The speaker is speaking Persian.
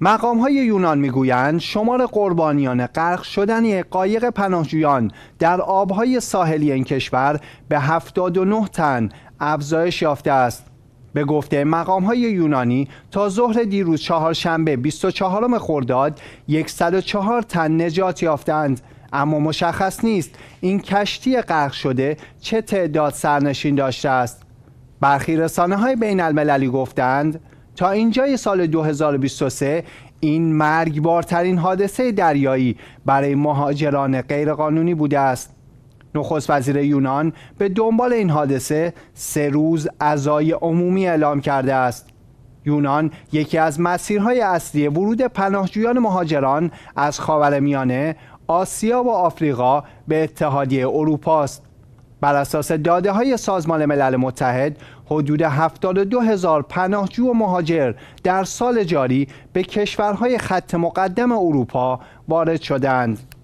مقام های یونان میگویند شمار قربانیان غرق شدن قایق پناهجویان در آبهای ساحلی این کشور به 79 تن افزایش یافته است به گفته مقام های یونانی تا ظهر دیروز چهارشنبه 24 خرداد 104 تن نجات یافتند اما مشخص نیست این کشتی غرق شده چه تعداد سرنشین داشته است برخی رسانه های بین المللی گفتند تا اینجای سال 2023 این مرگبارترین حادثه دریایی برای مهاجران غیرقانونی بوده است نخست وزیر یونان به دنبال این حادثه سه روز عزای عمومی اعلام کرده است یونان یکی از مسیرهای اصلی ورود پناهجویان مهاجران از خاورمیانه، آسیا و آفریقا به اتحادیه اروپا است. بر اساس داده های سازمان ملل متحد حدود 72 هزار پناهجو و مهاجر در سال جاری به کشورهای خط مقدم اروپا وارد شدند.